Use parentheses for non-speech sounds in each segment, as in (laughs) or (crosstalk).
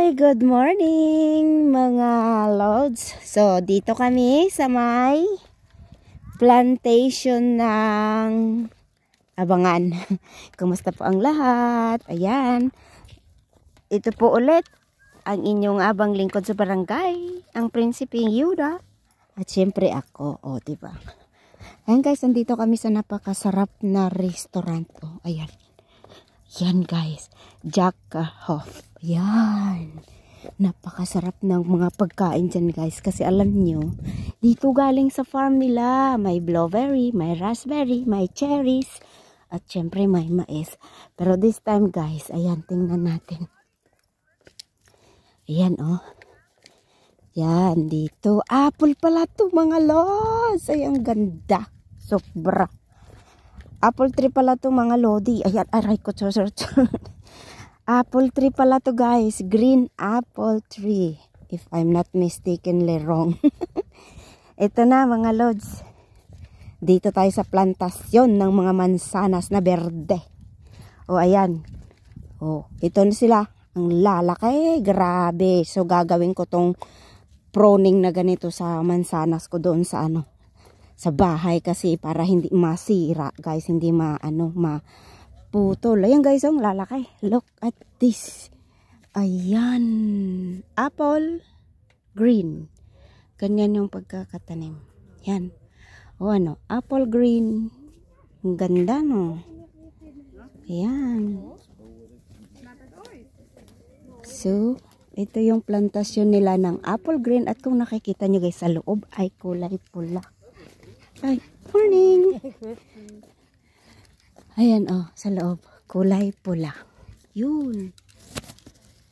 Hi! Good morning mga lords! So, dito kami sa may plantation ng abangan. (laughs) Kumusta po ang lahat? Ayan. Ito po ulit ang inyong abang lingkod sa barangay, ang Prinsiping Yuda. At syempre ako. O, oh, diba? Ayan guys, nandito kami sa napakasarap na restaurant. O, oh, ayan. Yan guys. Jack uh, Hoff. Yan. Napakasarap ng mga pagkain dyan guys. Kasi alam nyo, dito galing sa farm nila. May blueberry, may raspberry, may cherries. At syempre may mais. Pero this time guys, ayan tingnan natin. Ayan oh. Yan dito. Apple pala to mga los. Ay ang ganda. Sobra. Apple tree pala to mga lodi. Ayan aray ko. Chur, chur, chur. Apple tree pala to guys. Green apple tree. If I'm not mistakenly wrong. (laughs) Ito na mga lods. Dito tayo sa plantasyon ng mga mansanas na berde. O ayan. O, ito na sila. Ang lalaki. Grabe. So gagawin ko tong proning na ganito sa mansanas ko doon sa ano sa bahay kasi para hindi masira guys hindi ma ano ma putol. Ayan guys, ang lalaki. Look at this. Ayan. Apple green. Ganyan yung pagkakatanim. Yan. O ano, apple green. Ang ganda no. Ayan. So, ito yung plantasyon nila ng apple green. At kung nakikita nyo guys, sa loob ay kulay pula. Ay, morning! Ayan oh, sa loob. Kulay pula. Yun.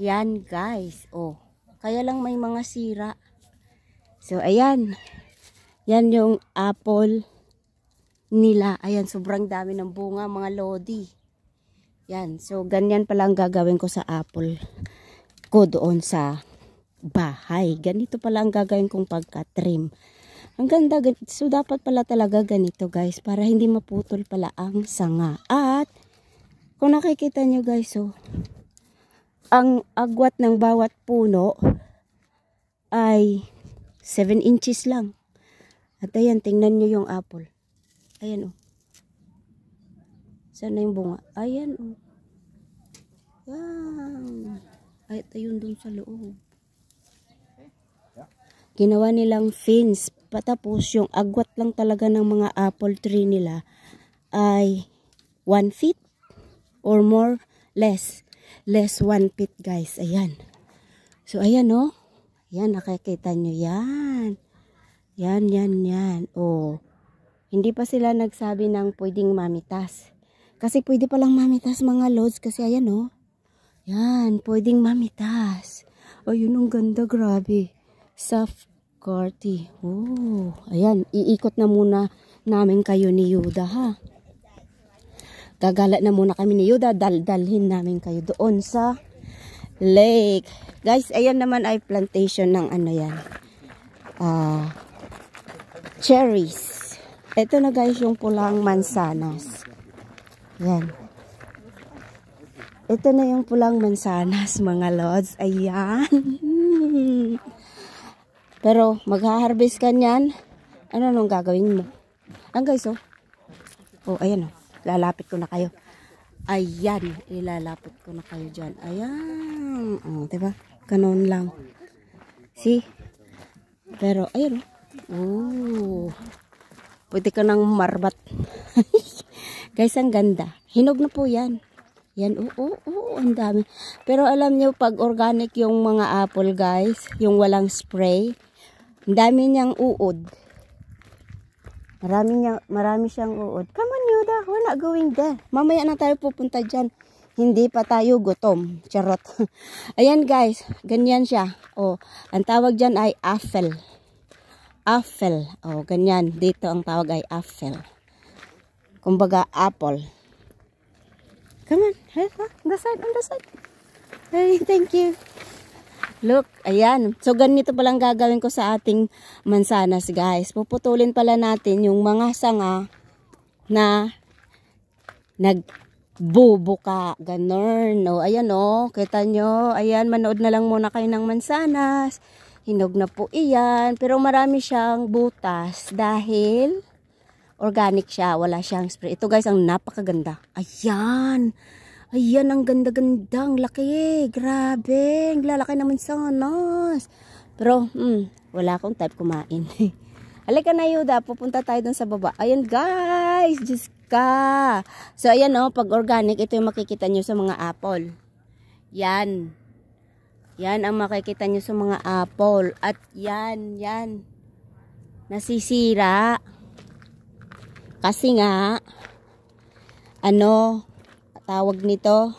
Yan guys. Oh. Kaya lang may mga sira. So ayan. Yan yung apple nila. Ayan, sobrang dami ng bunga, mga lodi. Yan. So ganyan pala ang gagawin ko sa apple ko doon sa bahay. Ganito pala ang gagawin kong pagka-trim. Ang ganda. So, dapat pala talaga ganito guys para hindi maputol pala ang sanga. At, kung nakikita nyo guys, so, ang agwat ng bawat puno ay 7 inches lang. At ayan, tingnan nyo yung apple. Ayan o. Oh. Saan na yung bunga? Ayan o. Oh. Wow. Ay, ayun dun sa loob. Ginawa nilang fins Patapos yung agwat lang talaga ng mga apple tree nila ay 1 feet or more less. Less 1 feet guys. Ayan. So ayan no. Oh. Ayan nakikita nyo yan. Yan yan yan. Oh. Hindi pa sila nagsabi ng pwedeng mamitas. Kasi pwede pa lang mamitas mga lords kasi ayan no oh. Yan, pwedeng mamitas. O, oh, yun ang ganda, grabe. Soft McCarthy. Oh, ayan, iikot na muna namin kayo ni Yuda ha. Gagala na muna kami ni Yuda, daldalhin namin kayo doon sa lake. Guys, ayan naman ay plantation ng ano yan. Uh, cherries. Ito na guys yung pulang mansanas. Yan. Ito na yung pulang mansanas mga lords. Ayan. (laughs) Pero magha-harvest ka niyan, ano nung gagawin mo? Ang ah, guys, oh. Oh, ayan oh. Lalapit ko na kayo. Ayan, ilalapit ko na kayo dyan. Ayan. Oh, ba? Diba? Kanon lang. See? Pero, ayan oh. Oh. Pwede ka ng marbat. (laughs) guys, ang ganda. Hinog na po yan. Yan, oo, oh, oo, oh, oh, ang dami. Pero alam nyo, pag organic yung mga apple, guys, yung walang spray, ang dami niyang uod. Marami, niya, marami siyang uod. Come on, Yoda. We're not going there. Mamaya na tayo pupunta dyan. Hindi pa tayo gutom. Charot. (laughs) Ayan, guys. Ganyan siya. O, oh, ang tawag dyan ay apple. Apple. O, ganyan. Dito ang tawag ay apple. Kumbaga, apple. Come on. Hey, on the side, on the side. Hey, thank you. Look, ayan. So, ganito palang gagawin ko sa ating mansanas, guys. Puputulin pala natin yung mga sanga na nagbubuka. Ganon. No? ayan o. Kita nyo. Ayan, manood na lang muna kayo ng mansanas. Hinog na po iyan. Pero marami siyang butas dahil organic siya. Wala siyang spray. Ito guys, ang napakaganda. Ayan. Ayan, ang ganda-ganda. Ang laki. Eh. Grabe. Ang lalaki naman sa anas. Pero, mm, wala akong type kumain. (laughs) Halika na, Yuda. Pupunta tayo dun sa baba. Ayan, guys. just ka. So, ayan, oh. Pag organic, ito yung makikita nyo sa mga apple. Yan. Yan ang makikita nyo sa mga apple. At yan, yan. Nasisira. Kasi nga, ano, tawag nito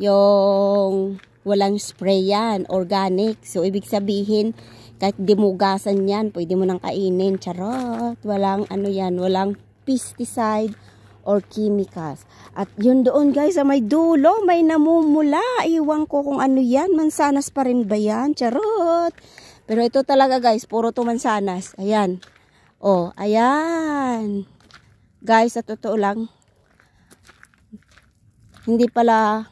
yung walang spray yan, organic. So, ibig sabihin, kahit dimugasan yan, pwede mo nang kainin. Charot! Walang ano yan, walang pesticide or chemicals. At yun doon guys, sa may dulo, may namumula. Iwan ko kung ano yan, mansanas pa rin ba yan? Charot! Pero ito talaga guys, puro to mansanas. Ayan. Oh, ayan. Guys, sa totoo lang, hindi pala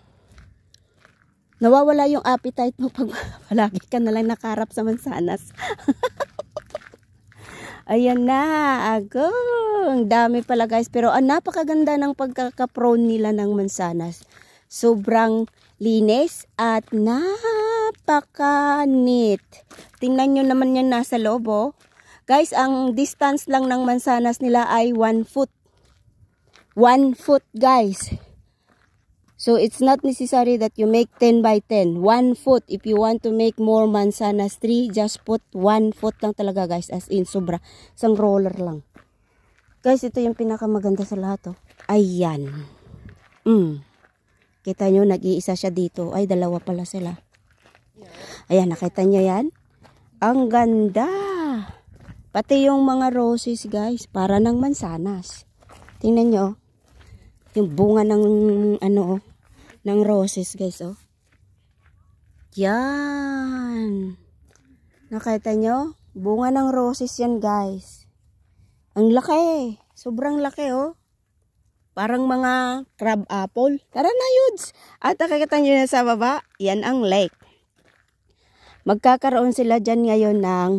nawawala yung appetite mo (laughs) pag palagi ka na lang nakarap sa mansanas. (laughs) Ayan na, ago. dami pala guys. Pero ang ah, napakaganda ng pagkakaprone nila ng mansanas. Sobrang linis at napaka-neat. Tingnan nyo naman yan nasa loob oh. Guys, ang distance lang ng mansanas nila ay 1 foot. 1 foot guys. So it's not necessary that you make 10 by 10, 1 foot. If you want to make more mansanas tree, just put 1 foot lang talaga guys, as in sobra. Isang roller lang. Guys, ito yung pinakamaganda sa lahat oh. Ayan. Mm. Kita nyo, nag-iisa siya dito. Ay, dalawa pala sila. Ayan, nakita nyo yan? Ang ganda! Pati yung mga roses guys, para ng mansanas. Tingnan nyo oh. Yung bunga ng ano oh, ng roses guys oh. Yan. Nakita nyo? Bunga ng roses yan guys. Ang laki. Sobrang laki oh. Parang mga crab apple. Tara na yuds. At nakikita nyo na sa baba, yan ang lake. Magkakaroon sila dyan ngayon ng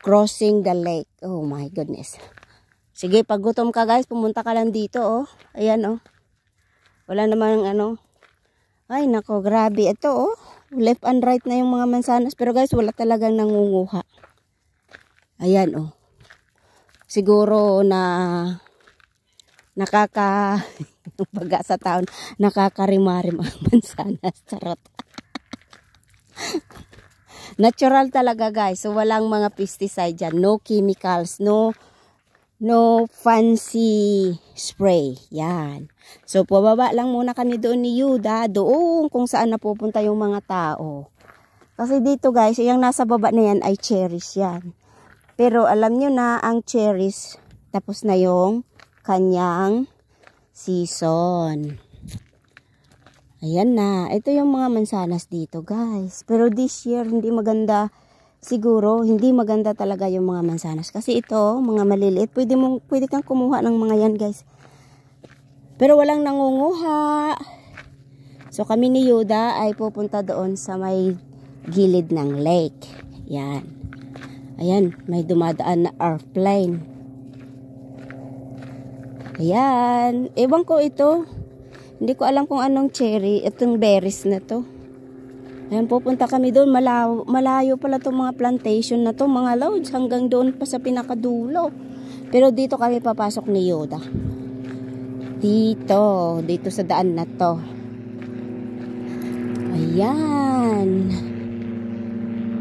crossing the lake. Oh my goodness. Sige, pag gutom ka guys, pumunta ka lang dito, oh. Ayan, oh. Wala naman ang ano. Ay, nako, grabe. Ito, oh. Left and right na yung mga mansanas. Pero guys, wala talagang nangunguha. Ayan, oh. Siguro na nakaka (laughs) baga sa taon, nakakarimarim ang (laughs) mansanas. Charot. (laughs) Natural talaga guys. So, walang mga pesticide dyan. No chemicals, no no fancy spray. Yan. So, pababa lang muna kami doon ni Yuda, doon kung saan napupunta yung mga tao. Kasi dito guys, yung nasa baba na yan ay cherries yan. Pero alam nyo na ang cherries, tapos na yung kanyang season. Ayan na. Ito yung mga mansanas dito guys. Pero this year, hindi maganda siguro hindi maganda talaga yung mga mansanas. Kasi ito, mga maliliit, pwede, mong, pwede kang kumuha ng mga yan guys. Pero walang nangunguha. So kami ni Yoda ay pupunta doon sa may gilid ng lake. Yan. Ayan, may dumadaan na airplane. Ayan. Ewan ko ito. Hindi ko alam kung anong cherry, itong berries na to. Ayan, pupunta kami doon. Malayo, malayo pala itong mga plantation na to mga lodge. Hanggang doon pa sa pinakadulo. Pero dito kami papasok ni Yoda. Dito. Dito sa daan na to. Ayan.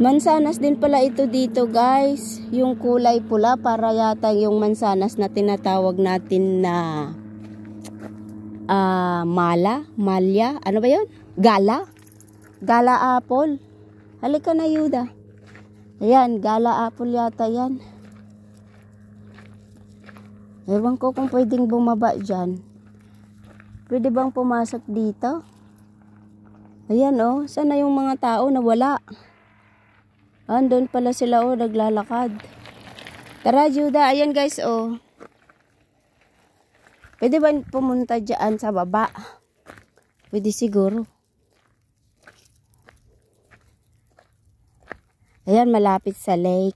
Mansanas din pala ito dito guys. Yung kulay pula para yata yung mansanas na tinatawag natin na uh, mala, malya, ano ba yon? Gala? Gala apple. Halika na, Yuda. Ayan, gala apple yata yan. Ewan ko kung pwedeng bumaba dyan. Pwede bang pumasok dito? Ayan oh, sana yung mga tao na wala? Andon ah, pala sila oh, naglalakad. Tara, Juda. Ayan guys oh. Pwede ba pumunta dyan sa baba? Pwede siguro. Ayan, malapit sa lake.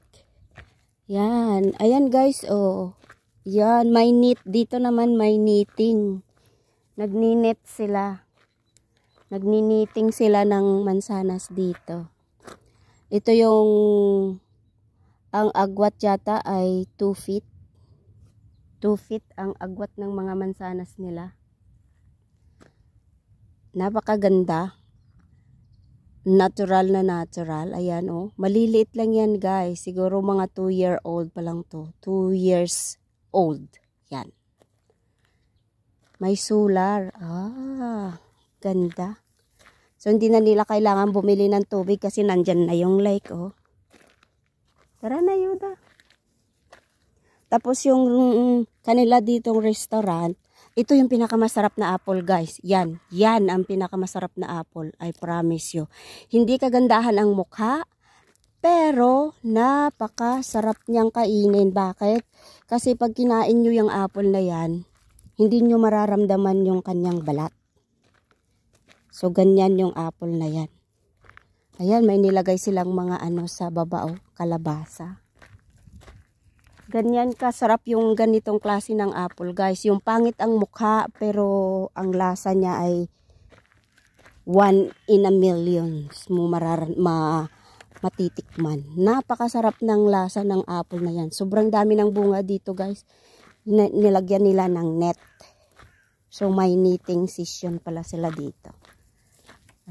Yan. Ayan guys, oh. Yan, may knit. Dito naman may knitting. Nagninit sila. Nagniniting sila ng mansanas dito. Ito yung ang agwat yata ay 2 feet. 2 feet ang agwat ng mga mansanas nila. Napakaganda natural na natural. Ayan oh. Maliliit lang yan guys. Siguro mga 2 year old pa lang to. 2 years old. Yan. May solar. Ah, ganda. So hindi na nila kailangan bumili ng tubig kasi nandyan na yung lake oh. Tara na Yuda. Tapos yung kanila ditong restaurant, ito yung pinakamasarap na apple guys. Yan. Yan ang pinakamasarap na apple. I promise you. Hindi kagandahan ang mukha. Pero napakasarap niyang kainin. Bakit? Kasi pag kinain nyo yung apple na yan, hindi nyo mararamdaman yung kanyang balat. So ganyan yung apple na yan. Ayan, may nilagay silang mga ano sa baba o oh, kalabasa. Ganyan ka sarap yung ganitong klase ng apple guys. Yung pangit ang mukha pero ang lasa niya ay one in a million mo marar ma matitikman. Napakasarap ng lasa ng apple na yan. Sobrang dami ng bunga dito guys. N nilagyan nila ng net. So may knitting session pala sila dito.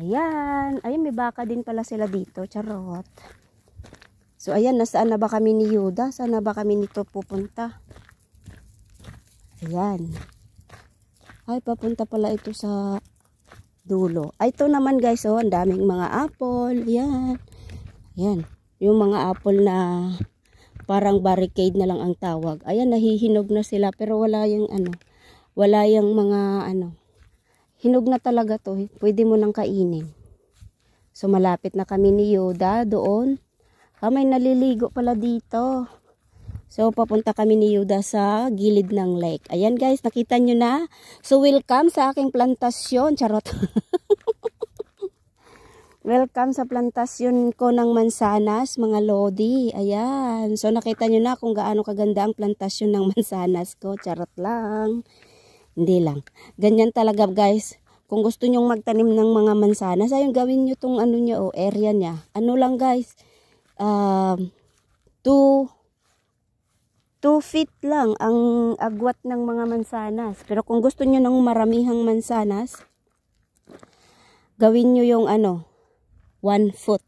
Ayan. ayun may baka din pala sila dito. Charot. So, ayan, nasaan na ba kami ni Yuda? Saan na ba kami nito pupunta? Ayan. Ay, papunta pala ito sa dulo. Ay, ito naman guys, oh, ang daming mga apple. Ayan. Ayan. Yung mga apple na parang barricade na lang ang tawag. Ayan, nahihinog na sila pero wala yung ano, wala yung mga ano. Hinog na talaga to. Pwede mo nang kainin. So, malapit na kami ni Yoda doon Ah, may naliligo pala dito. So, papunta kami ni Yuda sa gilid ng lake. Ayan guys, nakita nyo na. So, welcome sa aking plantasyon. Charot. (laughs) welcome sa plantasyon ko ng mansanas, mga lodi. Ayan. So, nakita nyo na kung gaano kaganda ang plantasyon ng (laughs) mansanas ko. Charot lang. Hindi lang. Ganyan talaga guys. Kung gusto nyong magtanim ng mga mansanas, ayun gawin nyo tong ano nyo, oh, area niya. Ano lang guys um, 2 2 feet lang ang agwat ng mga mansanas. Pero kung gusto niyo ng maramihang mansanas, gawin niyo yung ano, 1 foot.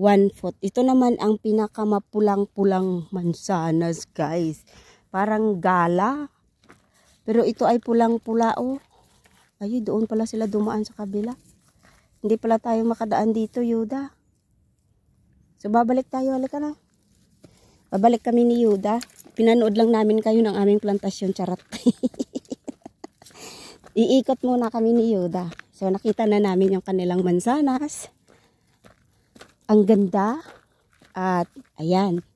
1 foot. Ito naman ang pinakamapulang-pulang mansanas, guys. Parang gala. Pero ito ay pulang-pula, oh. Ay, doon pala sila dumaan sa kabila. Hindi pala tayo makadaan dito, Yuda. So, babalik tayo. Halika na. Babalik kami ni Yuda. Pinanood lang namin kayo ng aming plantasyon. Charat. (laughs) Iikot muna kami ni Yuda. So, nakita na namin yung kanilang mansanas. Ang ganda. At, ayan.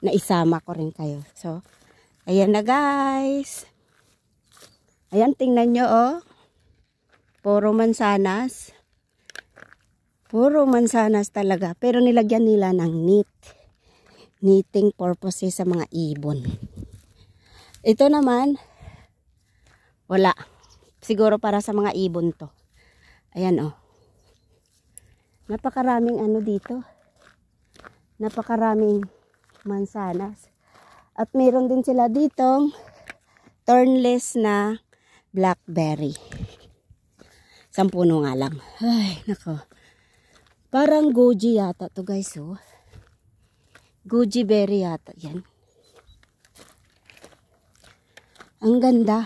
Naisama ko rin kayo. So, ayan na guys. Ayan, tingnan nyo oh. Puro mansanas. Puro mansanas talaga. Pero nilagyan nila ng knit. Knitting purposes sa mga ibon. Ito naman, wala. Siguro para sa mga ibon to. Ayan oh. Napakaraming ano dito. Napakaraming mansanas. At meron din sila ditong thornless na blackberry. Isang puno nga lang. Ay, nako. Parang goji yata to guys oh. Goji berry yata yan. Ang ganda.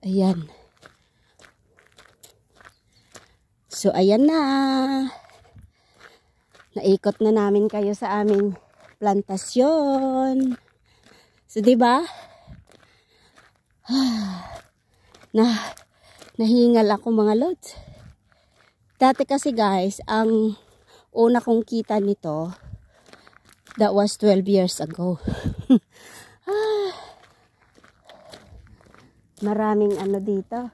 Ayan. So, ayan na. Naikot na namin kayo sa aming plantasyon. So, 'di ba? (sighs) na nahingal ako mga lods. Dati kasi guys, ang una kong kita nito, that was 12 years ago. (laughs) Ah. Maraming ano dito.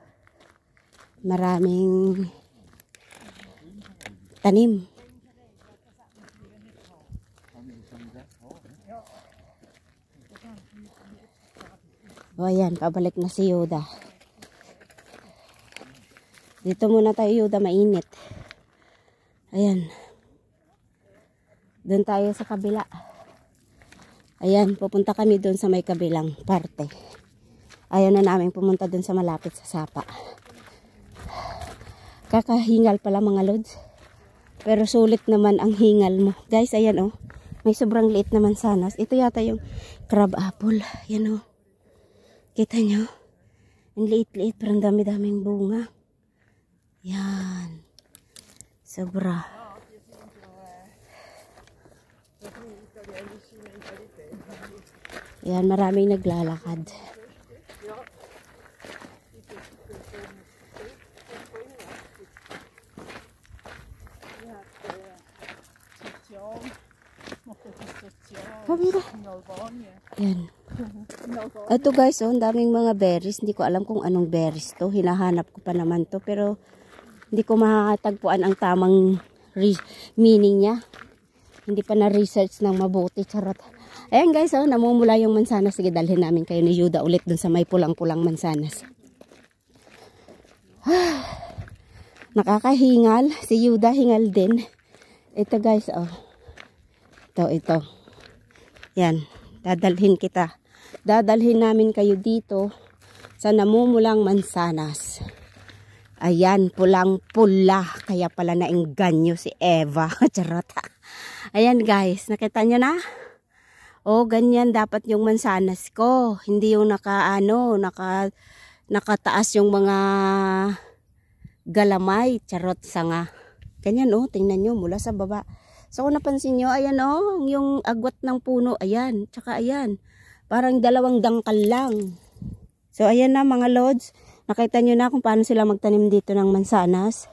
Maraming tanim. O ayan, pabalik na si Yoda. Dito muna tayo Yoda, mainit. Ayan. Doon tayo sa kabila. Ayan, pupunta kami doon sa may kabilang parte. Ayan na namin pumunta doon sa malapit sa sapa. Kakahingal pala mga lods. Pero sulit naman ang hingal mo. Guys, ayan oh. May sobrang liit naman sanas. Ito yata yung crab apple. Ayan oh. Kita nyo? Ang liit-liit pero ang dami-daming bunga. Yan. Sobra. Yan, maraming naglalakad. Pabira. Yan. Ito guys, oh, ang daming mga berries. Hindi ko alam kung anong berries to. Hinahanap ko pa naman to. Pero hindi ko makakatagpuan ang tamang meaning niya. Hindi pa na-research ng mabuti. Charot. Ayan guys, oh, namumula yung mansanas. Sige, dalhin namin kayo ni Yuda ulit dun sa may pulang-pulang mansanas. (sighs) Nakakahingal. Si Yuda hingal din. Ito guys, oh. Ito, ito. Yan. Dadalhin kita dadalhin namin kayo dito sa namumulang mansanas. Ayan, pulang-pula. Kaya pala nainganyo si Eva. (laughs) Charota. Ayan guys, nakita nyo na? O, oh, ganyan dapat yung mansanas ko. Hindi yung naka, ano, naka, nakataas yung mga galamay. Charot sanga. Ganyan o, oh, tingnan nyo mula sa baba. So, kung napansin nyo, ayan o, oh, yung agwat ng puno. Ayan, tsaka ayan. Parang dalawang dangkal lang. So, ayan na mga lods. Nakita nyo na kung paano sila magtanim dito ng mansanas.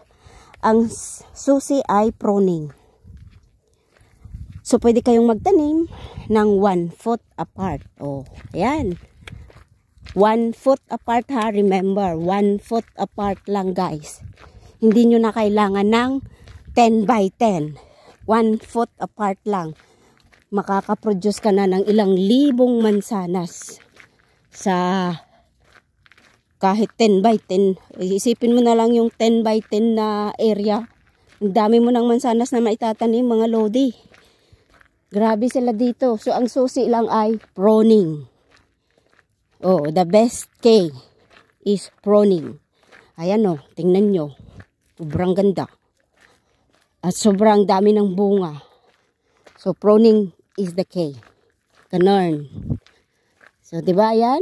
Ang susi ay pruning. So, pwede kayong magtanim ng 1 foot apart. oh, ayan. 1 foot apart ha. Remember, 1 foot apart lang guys. Hindi nyo na kailangan ng 10 by 10. 1 foot apart lang makakaproduce ka na ng ilang libong mansanas sa kahit 10 by 10. Isipin mo na lang yung 10 by 10 na area. Ang dami mo ng mansanas na maitatanim, mga lodi. Grabe sila dito. So, ang susi lang ay proning. Oh, the best key is proning. Ayan o, oh, tingnan nyo. Sobrang ganda. At sobrang dami ng bunga. So, proning is the K. Ganon. So, di ba yan?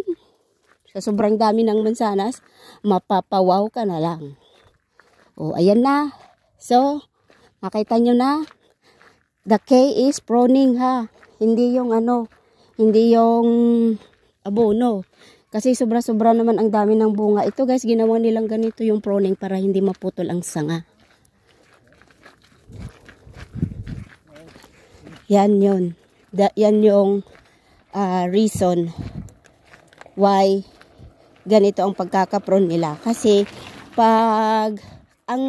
Sa sobrang dami ng mansanas, mapapawaw ka na lang. O, ayan na. So, makita nyo na, the K is pruning ha. Hindi yung ano, hindi yung abono. Kasi sobra-sobra naman ang dami ng bunga. Ito guys, ginawa nilang ganito yung pruning para hindi maputol ang sanga. Yan yon. Da, yan yung uh, reason why ganito ang pagkakapron nila. Kasi pag ang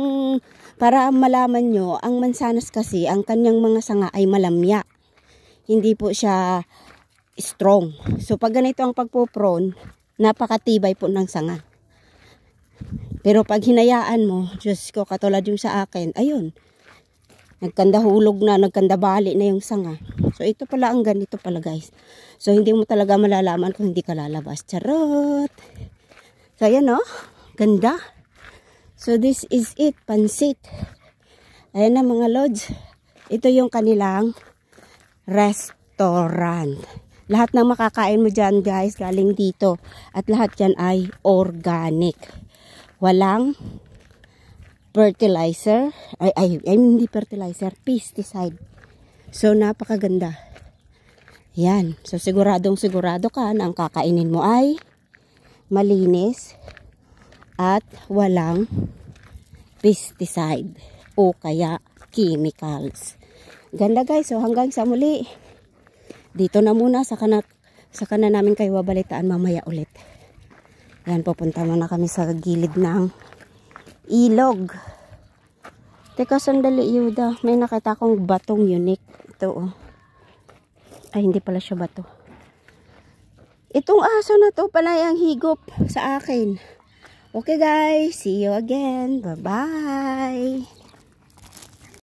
para malaman nyo, ang mansanas kasi, ang kanyang mga sanga ay malamya. Hindi po siya strong. So pag ganito ang pagpupron, napakatibay po ng sanga. Pero pag hinayaan mo, Diyos ko, katulad yung sa akin, ayun, nagkandahulog na, nagkandabali na yung sanga. So, ito pala ang ganito pala guys. So, hindi mo talaga malalaman kung hindi ka lalabas. Charot! So, ayan o. Oh. Ganda. So, this is it. Pansit. Ayan na mga lodge. Ito yung kanilang restaurant. Lahat ng makakain mo dyan guys, galing dito. At lahat yan ay organic. Walang fertilizer. Ay, ay, ay hindi fertilizer, pesticide. So, napakaganda. Yan. So, siguradong sigurado ka na ang kakainin mo ay malinis at walang pesticide o kaya chemicals. Ganda guys. So, hanggang sa muli. Dito na muna sa kanat sa kanan namin kayo babalitaan mamaya ulit. Yan, pupunta muna kami sa gilid ng ilog. Teka sandali Yuda, may nakita akong batong unique. Ito oh. Ay hindi pala siya bato. Itong aso na to pala ang higop sa akin. Okay guys, see you again. Bye-bye.